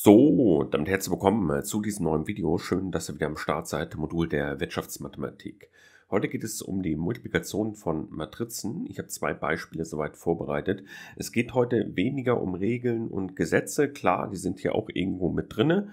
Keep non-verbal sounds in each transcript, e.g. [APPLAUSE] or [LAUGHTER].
So, damit herzlich willkommen äh, zu diesem neuen Video. Schön, dass ihr wieder am Start seid, Modul der Wirtschaftsmathematik. Heute geht es um die Multiplikation von Matrizen. Ich habe zwei Beispiele soweit vorbereitet. Es geht heute weniger um Regeln und Gesetze. Klar, die sind hier auch irgendwo mit drinne.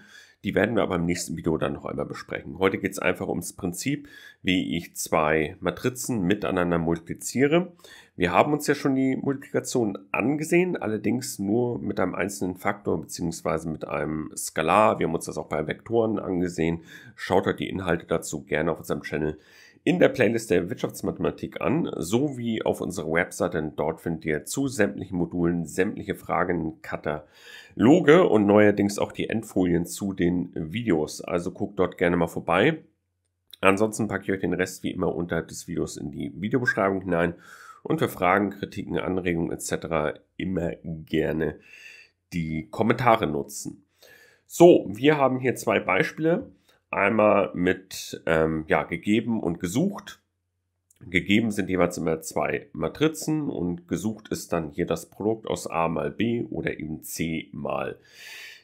Die werden wir aber im nächsten Video dann noch einmal besprechen. Heute geht es einfach ums Prinzip, wie ich zwei Matrizen miteinander multipliziere. Wir haben uns ja schon die Multiplikation angesehen, allerdings nur mit einem einzelnen Faktor bzw. mit einem Skalar. Wir haben uns das auch bei Vektoren angesehen. Schaut euch die Inhalte dazu gerne auf unserem Channel in der Playlist der Wirtschaftsmathematik an, sowie auf unserer Website, denn dort findet ihr zu sämtlichen Modulen sämtliche Fragen, Kataloge und neuerdings auch die Endfolien zu den Videos. Also guckt dort gerne mal vorbei. Ansonsten packe ich euch den Rest wie immer unterhalb des Videos in die Videobeschreibung hinein und für Fragen, Kritiken, Anregungen etc. immer gerne die Kommentare nutzen. So, wir haben hier zwei Beispiele einmal mit ähm, ja, gegeben und gesucht. Gegeben sind jeweils immer zwei Matrizen und gesucht ist dann hier das Produkt aus A mal B oder eben C mal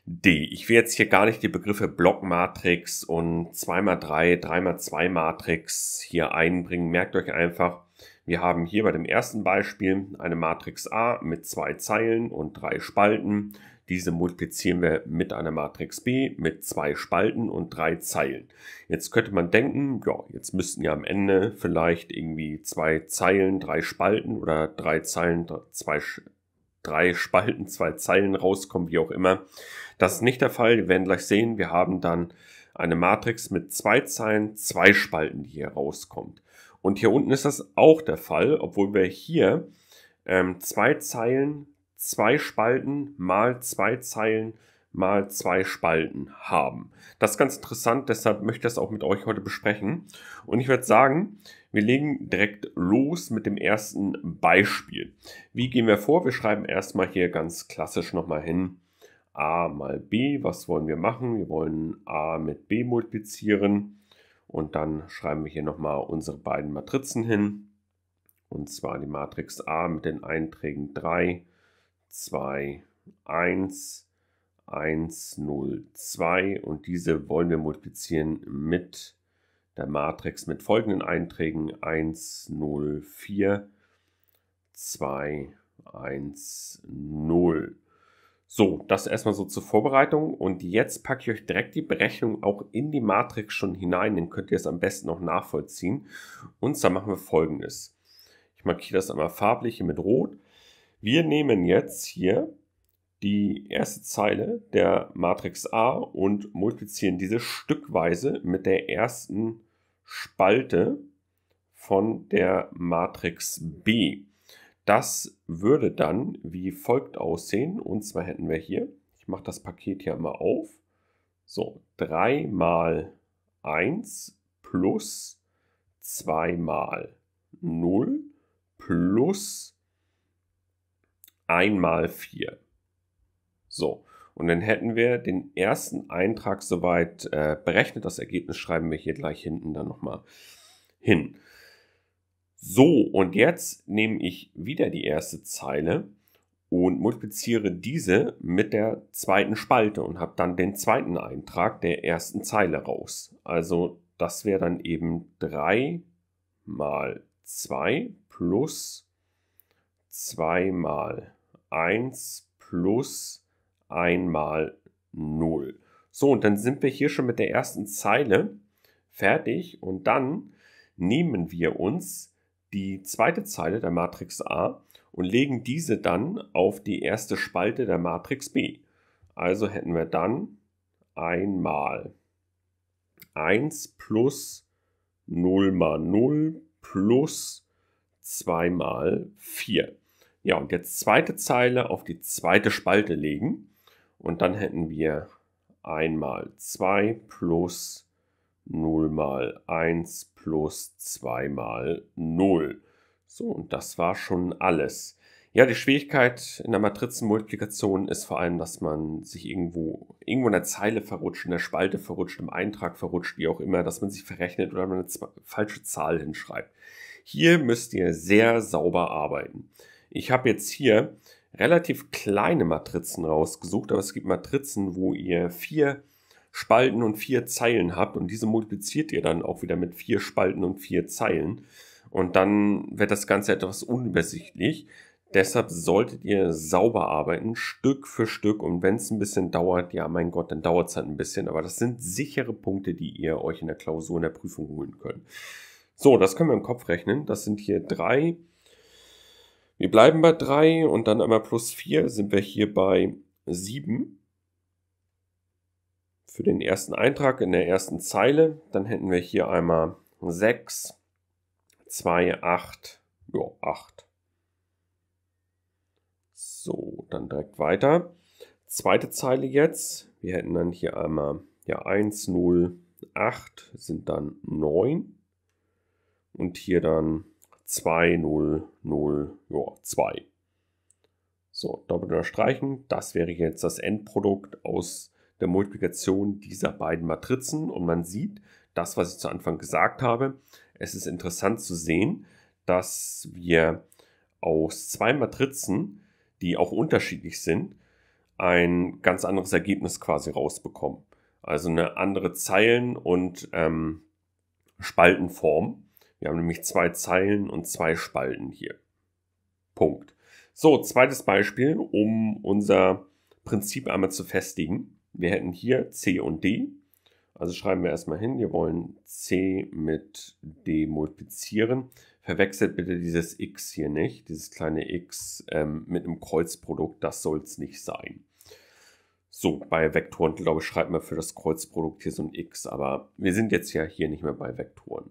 D. Ich will jetzt hier gar nicht die Begriffe Blockmatrix und 2 mal 3 3 mal 2 matrix hier einbringen. Merkt euch einfach, wir haben hier bei dem ersten Beispiel eine Matrix A mit zwei Zeilen und drei Spalten diese multiplizieren wir mit einer Matrix B mit zwei Spalten und drei Zeilen. Jetzt könnte man denken, ja, jetzt müssten ja am Ende vielleicht irgendwie zwei Zeilen, drei Spalten oder drei Zeilen, zwei drei [LAUGHS] Spalten, zwei Zeilen rauskommen, wie auch immer. Das ist nicht der Fall. Wir werden gleich sehen, wir haben dann eine Matrix mit zwei Zeilen, zwei Spalten, die hier rauskommt. Und hier unten ist das auch der Fall, obwohl wir hier ähm, zwei Zeilen, zwei Spalten mal zwei Zeilen mal zwei Spalten haben. Das ist ganz interessant, deshalb möchte ich das auch mit euch heute besprechen. Und ich würde sagen, wir legen direkt los mit dem ersten Beispiel. Wie gehen wir vor? Wir schreiben erstmal hier ganz klassisch nochmal hin a mal b. Was wollen wir machen? Wir wollen a mit b multiplizieren. Und dann schreiben wir hier nochmal unsere beiden Matrizen hin. Und zwar die Matrix A mit den Einträgen 3 2, 1, 1, 0, 2 und diese wollen wir multiplizieren mit der Matrix mit folgenden Einträgen 1, 0, 4, 2, 1, 0. So, das erstmal so zur Vorbereitung und jetzt packe ich euch direkt die Berechnung auch in die Matrix schon hinein, dann könnt ihr es am besten noch nachvollziehen. Und zwar machen wir folgendes. Ich markiere das einmal farblich mit Rot wir nehmen jetzt hier die erste Zeile der Matrix A und multiplizieren diese stückweise mit der ersten Spalte von der Matrix B. Das würde dann wie folgt aussehen. Und zwar hätten wir hier, ich mache das Paket hier mal auf, so 3 mal 1 plus 2 mal 0 plus mal 4. So, und dann hätten wir den ersten Eintrag soweit äh, berechnet. Das Ergebnis schreiben wir hier gleich hinten dann nochmal hin. So, und jetzt nehme ich wieder die erste Zeile und multipliziere diese mit der zweiten Spalte und habe dann den zweiten Eintrag der ersten Zeile raus. Also das wäre dann eben 3 mal 2 plus 2 mal 2. 1 plus 1 mal 0. So, und dann sind wir hier schon mit der ersten Zeile fertig und dann nehmen wir uns die zweite Zeile der Matrix A und legen diese dann auf die erste Spalte der Matrix B. Also hätten wir dann einmal 1 plus 0 mal 0 plus 2 mal 4. Ja, und jetzt zweite Zeile auf die zweite Spalte legen. Und dann hätten wir 1 mal 2 plus 0 mal 1 plus 2 mal 0. So, und das war schon alles. Ja, die Schwierigkeit in der Matrizenmultiplikation ist vor allem, dass man sich irgendwo, irgendwo in der Zeile verrutscht, in der Spalte verrutscht, im Eintrag verrutscht, wie auch immer, dass man sich verrechnet oder man eine falsche Zahl hinschreibt. Hier müsst ihr sehr sauber arbeiten. Ich habe jetzt hier relativ kleine Matrizen rausgesucht, aber es gibt Matrizen, wo ihr vier Spalten und vier Zeilen habt und diese multipliziert ihr dann auch wieder mit vier Spalten und vier Zeilen und dann wird das Ganze etwas unübersichtlich. Deshalb solltet ihr sauber arbeiten, Stück für Stück. Und wenn es ein bisschen dauert, ja, mein Gott, dann dauert es halt ein bisschen. Aber das sind sichere Punkte, die ihr euch in der Klausur, in der Prüfung holen könnt. So, das können wir im Kopf rechnen. Das sind hier drei, wir bleiben bei 3 und dann einmal plus 4 sind wir hier bei 7 für den ersten Eintrag in der ersten Zeile. Dann hätten wir hier einmal 6, 2, 8, ja 8. So, dann direkt weiter. Zweite Zeile jetzt. Wir hätten dann hier einmal ja, 1, 0, 8 sind dann 9. Und hier dann 2, 0, 0, 2. So, doppelt unterstreichen. Das wäre jetzt das Endprodukt aus der Multiplikation dieser beiden Matrizen. Und man sieht, das, was ich zu Anfang gesagt habe, es ist interessant zu sehen, dass wir aus zwei Matrizen, die auch unterschiedlich sind, ein ganz anderes Ergebnis quasi rausbekommen. Also eine andere Zeilen- und ähm, Spaltenform. Wir haben nämlich zwei Zeilen und zwei Spalten hier. Punkt. So, zweites Beispiel, um unser Prinzip einmal zu festigen. Wir hätten hier C und D. Also schreiben wir erstmal hin, wir wollen C mit D multiplizieren. Verwechselt bitte dieses X hier nicht, dieses kleine X ähm, mit einem Kreuzprodukt, das soll es nicht sein. So, bei Vektoren, glaube ich, schreibt man für das Kreuzprodukt hier so ein X, aber wir sind jetzt ja hier nicht mehr bei Vektoren.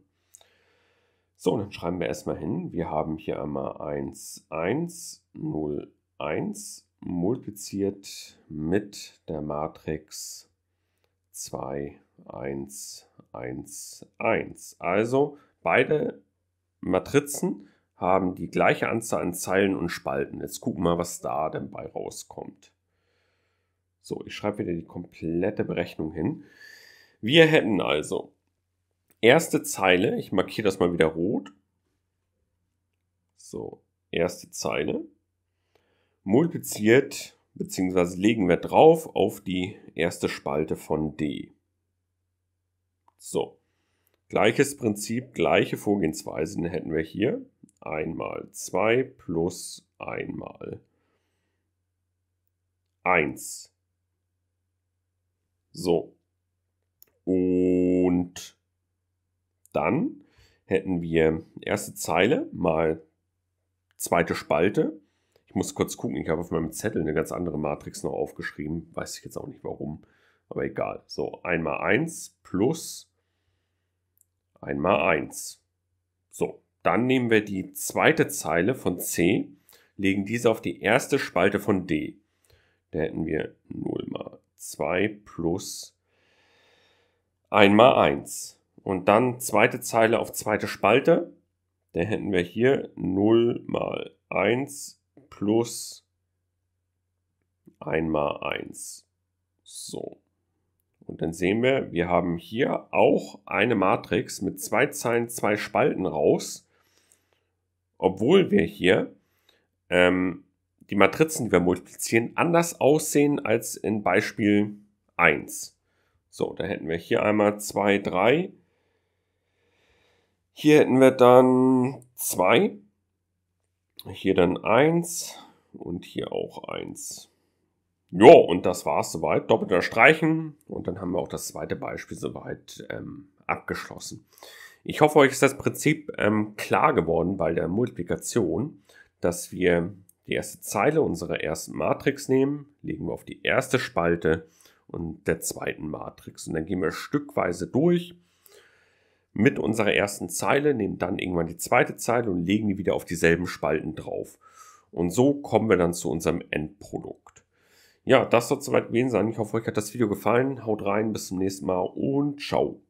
So, dann schreiben wir erstmal hin. Wir haben hier einmal 1, 1, 0, 1 multipliziert mit der Matrix 2, 1, 1, 1. Also beide Matrizen haben die gleiche Anzahl an Zeilen und Spalten. Jetzt gucken wir mal, was da denn bei rauskommt. So, ich schreibe wieder die komplette Berechnung hin. Wir hätten also erste Zeile, ich markiere das mal wieder rot. So, erste Zeile. Multipliziert bzw. legen wir drauf auf die erste Spalte von D. So, gleiches Prinzip, gleiche Vorgehensweise hätten wir hier. Einmal 2 plus einmal 1. So. Und dann hätten wir erste Zeile mal zweite Spalte. Ich muss kurz gucken, ich habe auf meinem Zettel eine ganz andere Matrix noch aufgeschrieben. Weiß ich jetzt auch nicht warum, aber egal. So, einmal 1 plus einmal 1. So, dann nehmen wir die zweite Zeile von C, legen diese auf die erste Spalte von D. Da hätten wir 0 mal 2 plus einmal 1 und dann zweite Zeile auf zweite Spalte. Da hätten wir hier 0 mal 1 plus 1 mal 1. So. Und dann sehen wir, wir haben hier auch eine Matrix mit zwei Zeilen, zwei Spalten raus, obwohl wir hier ähm, die Matrizen, die wir multiplizieren, anders aussehen als in Beispiel 1. So, da hätten wir hier einmal 2, 3 hier hätten wir dann 2, Hier dann 1 und hier auch 1. Ja, und das war es soweit. Doppelter Streichen. Und dann haben wir auch das zweite Beispiel soweit ähm, abgeschlossen. Ich hoffe, euch ist das Prinzip ähm, klar geworden bei der Multiplikation, dass wir die erste Zeile unserer ersten Matrix nehmen, legen wir auf die erste Spalte und der zweiten Matrix. Und dann gehen wir stückweise durch mit unserer ersten Zeile, nehmen dann irgendwann die zweite Zeile und legen die wieder auf dieselben Spalten drauf. Und so kommen wir dann zu unserem Endprodukt. Ja, das soll soweit gewesen sein. Ich hoffe, euch hat das Video gefallen. Haut rein, bis zum nächsten Mal und ciao.